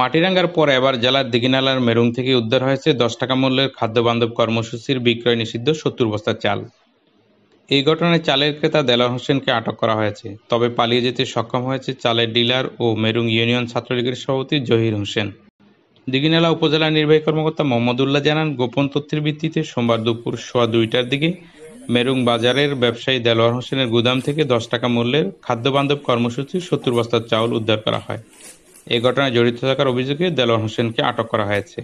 মাটিরাঙ্গার পর এবার জেলার দিঘিনালার মেরুং থেকে উদ্ধার হয়েছে দশ টাকা মূল্যের খাদ্যবান্ধব কর্মসূচির বিক্রয় নিষিদ্ধ সত্তর বস্তা চাল এই ঘটনায় চালের ক্রেতা দেলার হোসেনকে আটক করা হয়েছে তবে পালিয়ে যেতে সক্ষম হয়েছে চালের ডিলার ও মেরুং ইউনিয়ন ছাত্রলীগের সভাপতি জহির হোসেন দিঘিনালা উপজেলা নির্বাহী কর্মকর্তা মোহাম্মদুল্লাহ জানান গোপন তথ্যের ভিত্তিতে সোমবার দুপুর সোয়া দুইটার দিকে মেরুং বাজারের ব্যবসায়ী দেলোয়ার হোসেনের গুদাম থেকে দশ টাকা মূল্যের খাদ্যবান্ধব কর্মসূচি সত্তর বস্তার চাউল উদ্ধার করা হয় এ ঘটনায় জড়িত থাকার অভিযোগে দেলোয়ার হোসেনকে আটক করা হয়েছে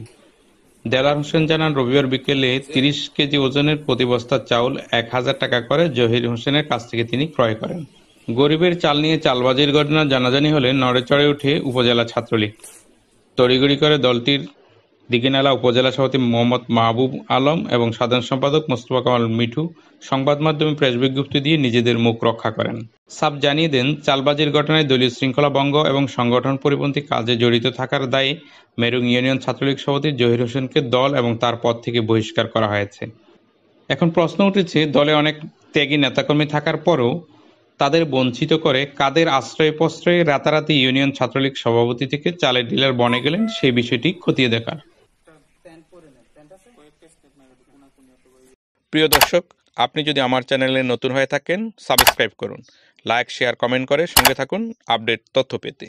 দেলার হোসেন জানান রবিবার বিকেলে তিরিশ কেজি ওজনের প্রতি বস্তা চাউল এক হাজার টাকা করে জহির হোসেনের কাছ থেকে তিনি ক্রয় করেন গরিবের চাল নিয়ে চালবাজির ঘটনা জানাজানি হলে নড়েচড়ে উঠে উপজেলা ছাত্রলীগ তড়িগড়ি করে দলটির দিঘিনালা উপজেলা সভাপতি মোহাম্মদ মাহবুব আলম এবং সাধারণ সম্পাদক মোস্তফা কামাল মিঠু সংবাদ মাধ্যমে প্রেস বিজ্ঞপ্তি দিয়ে নিজেদের মুখ রক্ষা করেন সাব জানিয়ে দেন চালবাজির ঘটনায় দলীয় শৃঙ্খলা ভঙ্গ এবং সংগঠন পরিপন্থী কাজে জড়িত থাকার দায়ে মেরুং ইউনিয়ন ছাত্রলীগ সভাপতি জহির হোসেনকে দল এবং তার পদ থেকে বহিষ্কার করা হয়েছে এখন প্রশ্ন উঠেছে দলে অনেক ত্যাগী নেতাকর্মী থাকার পরও তাদের বঞ্চিত করে কাদের আশ্রয় প্রশ্রয়ে রাতারাতি ইউনিয়ন ছাত্রলীগ সভাপতি থেকে চালের ডিলার বনে গেলেন সেই বিষয়টি খতিয়ে দেখার প্রিয় দর্শক আপনি যদি আমার চ্যানেলে নতুন হয়ে থাকেন সাবস্ক্রাইব করুন লাইক শেয়ার কমেন্ট করে সঙ্গে থাকুন আপডেট তথ্য পেতে